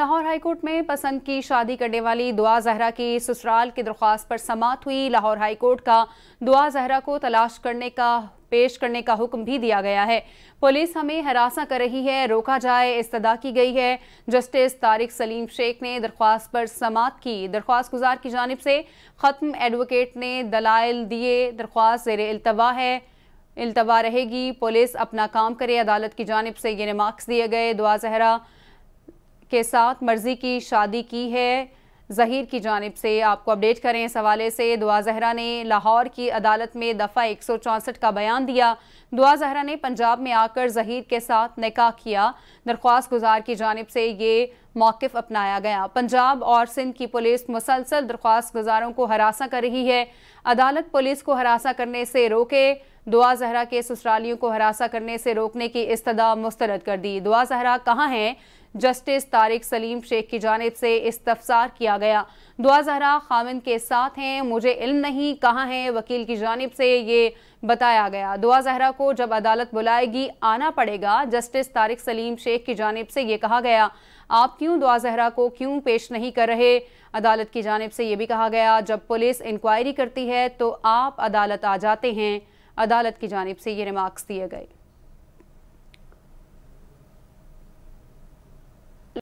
Lahore high court में पसंद की शादी करने वाली दुआ जहरा की ससुराल की दरख्वास्त पर समात हुई लाहौर हाईकोर्ट का दुआ जहरा को तलाश करने का पेश करने का हुक्म भी दिया गया है पुलिस हमें हरासा कर रही है रोका जाए इस्तदा की गई है जस्टिस तारिक सलीम शेख ने दरख्वास्त पर समाप्त की दरख्वास्त गुजार की जानब से ख़त्म एडवोकेट ने दलाइल दिए दरख्वास्त जेर अल्तवा है अल्तवा रहेगी पुलिस अपना काम करे अदालत की जानब से ये रिमार्क्स दिए गए दुआ जहरा के साथ मर्जी की शादी की है जहीर की जानब से आपको अपडेट करें इस हवाले से दुआ जहरा ने लाहौर की अदालत में दफ़ा एक सौ चौंसठ का बयान दिया दुआ जहरा ने पंजाब में आकर जहीर के साथ निकाह किया दरख्वास्त गुजार की जानब से ये मौकफ़ अपनाया गया पंजाब और सिंध की पुलिस मुसलसल दरख्वास्त गुजारों को हरासा कर रही है अदालत पुलिस को हरासा करने से रोके दुआ जहरा के ससुरालियों को हरासा करने से रोकने की इस्तदा मुस्तरद कर दी दुआ जहरा कहाँ हैं जस्टिस तारिक सलीम शेख की जानब से इस्तफसार किया गया दुआ जहरा खामिन के साथ हैं मुझे इल्म नहीं कहाँ हैं वकील की जानब से ये बताया गया दुआ जहरा को जब अदालत बुलाएगी आना पड़ेगा जस्टिस तारिक सलीम शेख की जानब से ये कहा गया आप क्यों दुआ जहरा को क्यों पेश नहीं कर रहे अदालत की जानब से ये भी कहा गया जब पुलिस इंक्वायरी करती है तो आप अदालत आ जाते हैं अदालत की जानब से ये रिमार्क्स दिए गए